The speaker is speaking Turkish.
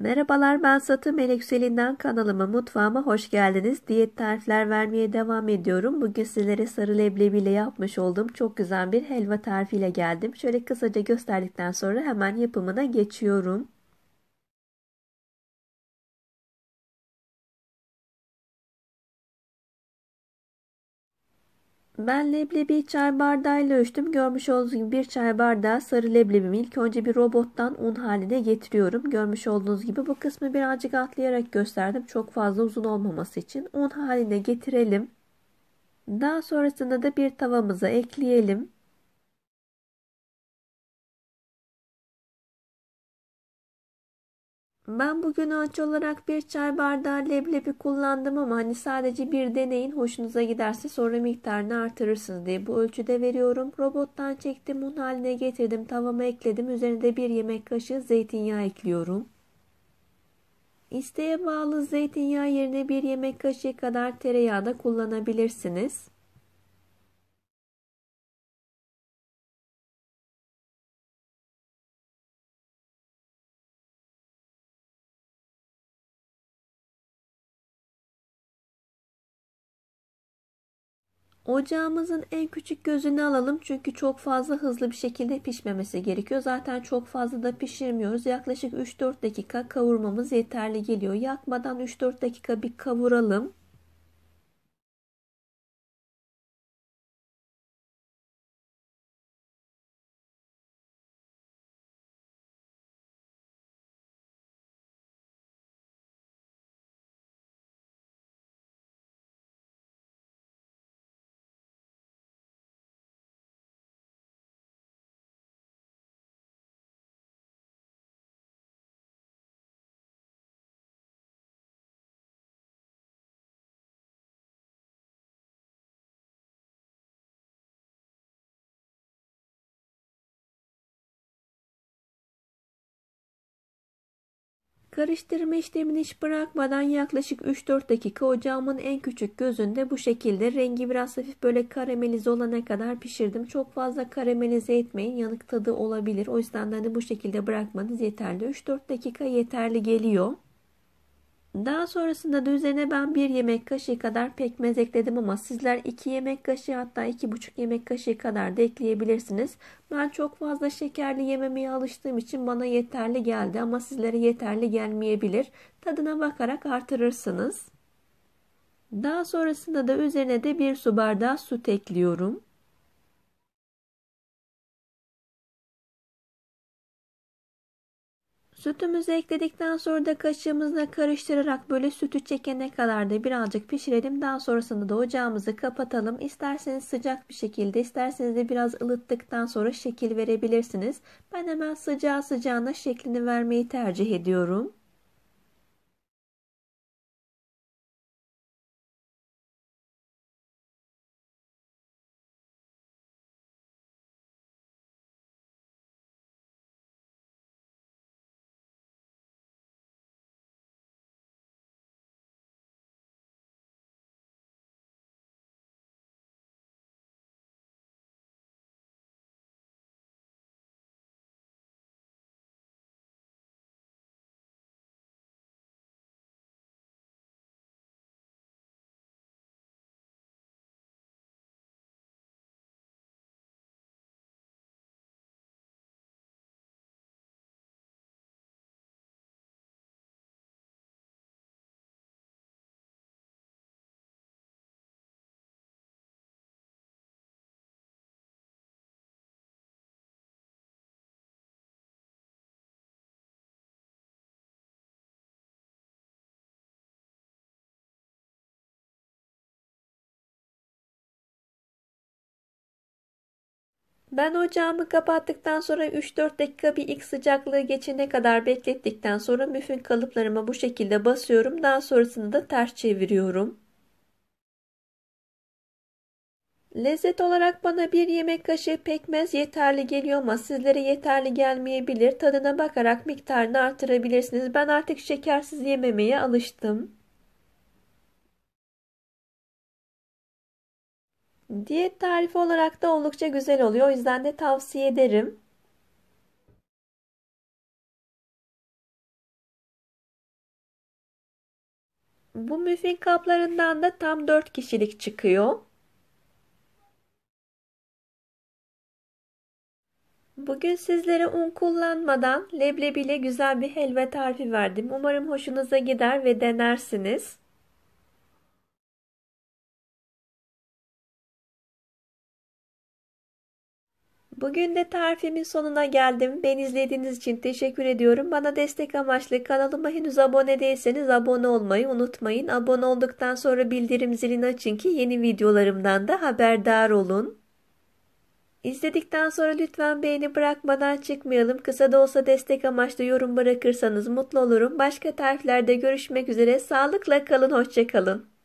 Merhabalar ben Satı Melek Selin'den kanalıma mutfağıma hoş geldiniz. Diyet tarifler vermeye devam ediyorum. Bugün sizlere sarı leblebiyle yapmış olduğum çok güzel bir helva tarifiyle geldim. Şöyle kısaca gösterdikten sonra hemen yapımına geçiyorum. Ben leblebi çay bardağıyla ölçtüm. Görmüş olduğunuz gibi bir çay bardağı sarı leblebimi ilk önce bir robottan un haline getiriyorum. Görmüş olduğunuz gibi bu kısmı birazcık atlayarak gösterdim. Çok fazla uzun olmaması için un haline getirelim. Daha sonrasında da bir tavamıza ekleyelim. Ben bugün ölçü olarak bir çay bardağı leblebi kullandım ama hani sadece bir deneyin hoşunuza giderse sonra miktarını artırırsınız diye bu ölçüde veriyorum. Robottan çektim un haline getirdim tavama ekledim üzerine de bir yemek kaşığı zeytinyağı ekliyorum. İsteğe bağlı zeytinyağı yerine bir yemek kaşığı kadar tereyağı da kullanabilirsiniz. Ocağımızın en küçük gözünü alalım çünkü çok fazla hızlı bir şekilde pişmemesi gerekiyor. Zaten çok fazla da pişirmiyoruz. Yaklaşık 3-4 dakika kavurmamız yeterli geliyor. Yakmadan 3-4 dakika bir kavuralım. Karıştırma işlemini hiç bırakmadan yaklaşık 3-4 dakika ocağımın en küçük gözünde bu şekilde rengi biraz hafif böyle karamelize olana kadar pişirdim. Çok fazla karamelize etmeyin yanık tadı olabilir. O yüzden de hani bu şekilde bırakmanız yeterli. 3-4 dakika yeterli geliyor. Daha sonrasında da üzerine ben bir yemek kaşığı kadar pekmez ekledim ama sizler iki yemek kaşığı hatta iki buçuk yemek kaşığı kadar da ekleyebilirsiniz. Ben çok fazla şekerli yememeye alıştığım için bana yeterli geldi ama sizlere yeterli gelmeyebilir. Tadına bakarak artırırsınız. Daha sonrasında da üzerine de bir su bardağı süt ekliyorum. Sütümüzü ekledikten sonra da kaşığımızla karıştırarak böyle sütü çekene kadar da birazcık pişirelim. Daha sonrasında da ocağımızı kapatalım. İsterseniz sıcak bir şekilde, isterseniz de biraz ılıttıktan sonra şekil verebilirsiniz. Ben hemen sıcağı sıcağına şeklini vermeyi tercih ediyorum. Ben ocağımı kapattıktan sonra 3-4 dakika bir ilk sıcaklığı geçene kadar beklettikten sonra müfün kalıplarımı bu şekilde basıyorum. Daha sonrasını da ters çeviriyorum. Lezzet olarak bana bir yemek kaşığı pekmez yeterli geliyor ama sizlere yeterli gelmeyebilir. Tadına bakarak miktarını artırabilirsiniz. Ben artık şekersiz yememeye alıştım. Diyet tarifi olarak da oldukça güzel oluyor. O yüzden de tavsiye ederim. Bu müfin kaplarından da tam 4 kişilik çıkıyor. Bugün sizlere un kullanmadan leblebiyle güzel bir helva tarifi verdim. Umarım hoşunuza gider ve denersiniz. Bugün de tarifimin sonuna geldim. Beni izlediğiniz için teşekkür ediyorum. Bana destek amaçlı kanalıma henüz abone değilseniz abone olmayı unutmayın. Abone olduktan sonra bildirim zilini açın ki yeni videolarımdan da haberdar olun. İzledikten sonra lütfen beğeni bırakmadan çıkmayalım. Kısa da olsa destek amaçlı yorum bırakırsanız mutlu olurum. Başka tariflerde görüşmek üzere. Sağlıkla kalın, hoşçakalın.